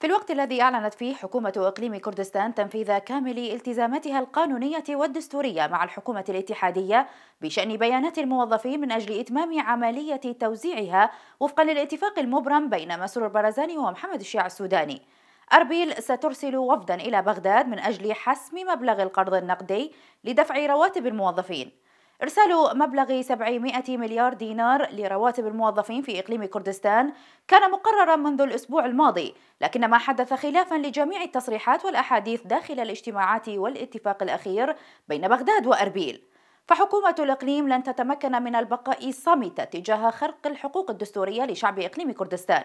في الوقت الذي أعلنت فيه حكومة إقليم كردستان تنفيذ كامل التزاماتها القانونية والدستورية مع الحكومة الاتحادية بشأن بيانات الموظفين من أجل إتمام عملية توزيعها وفقا للاتفاق المبرم بين مسرور البرزاني ومحمد الشيع السوداني أربيل سترسل وفدا إلى بغداد من أجل حسم مبلغ القرض النقدي لدفع رواتب الموظفين إرسال مبلغ 700 مليار دينار لرواتب الموظفين في إقليم كردستان كان مقررا منذ الأسبوع الماضي لكن ما حدث خلافا لجميع التصريحات والأحاديث داخل الاجتماعات والاتفاق الأخير بين بغداد وأربيل فحكومة الإقليم لن تتمكن من البقاء صامتة تجاه خرق الحقوق الدستورية لشعب إقليم كردستان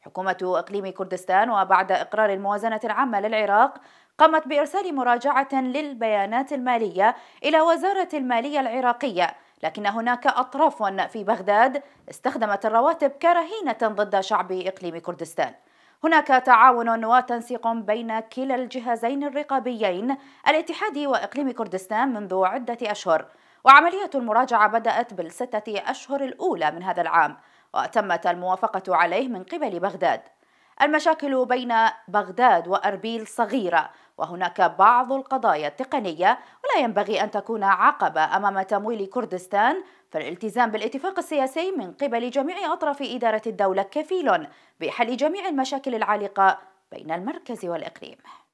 حكومة إقليم كردستان وبعد إقرار الموازنة العامة للعراق قامت بإرسال مراجعة للبيانات المالية إلى وزارة المالية العراقية لكن هناك أطراف في بغداد استخدمت الرواتب كرهينة ضد شعب إقليم كردستان هناك تعاون وتنسيق بين كلا الجهازين الرقابيين الاتحادي وإقليم كردستان منذ عدة أشهر وعملية المراجعة بدأت بالستة أشهر الأولى من هذا العام وتمت الموافقة عليه من قبل بغداد المشاكل بين بغداد وأربيل صغيرة وهناك بعض القضايا التقنية ولا ينبغي أن تكون عقبة أمام تمويل كردستان فالالتزام بالاتفاق السياسي من قبل جميع أطراف إدارة الدولة كفيل بحل جميع المشاكل العالقة بين المركز والإقليم